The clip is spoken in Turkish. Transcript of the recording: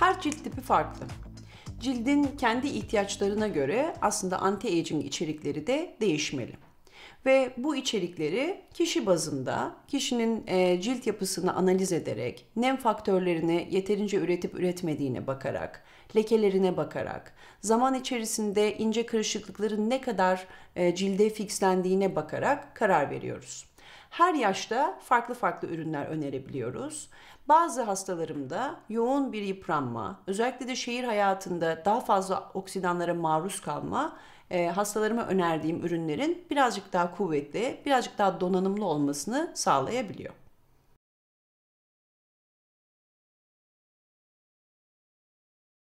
Her cilt tipi farklı. Cildin kendi ihtiyaçlarına göre aslında anti-aging içerikleri de değişmeli. Ve bu içerikleri kişi bazında, kişinin e, cilt yapısını analiz ederek, nem faktörlerini yeterince üretip üretmediğine bakarak, lekelerine bakarak, zaman içerisinde ince kırışıklıkların ne kadar e, cilde fixlendiğine bakarak karar veriyoruz. Her yaşta farklı farklı ürünler önerebiliyoruz. Bazı hastalarımda yoğun bir yıpranma, özellikle de şehir hayatında daha fazla oksidanlara maruz kalma e, hastalarıma önerdiğim ürünlerin birazcık daha kuvvetli, birazcık daha donanımlı olmasını sağlayabiliyor.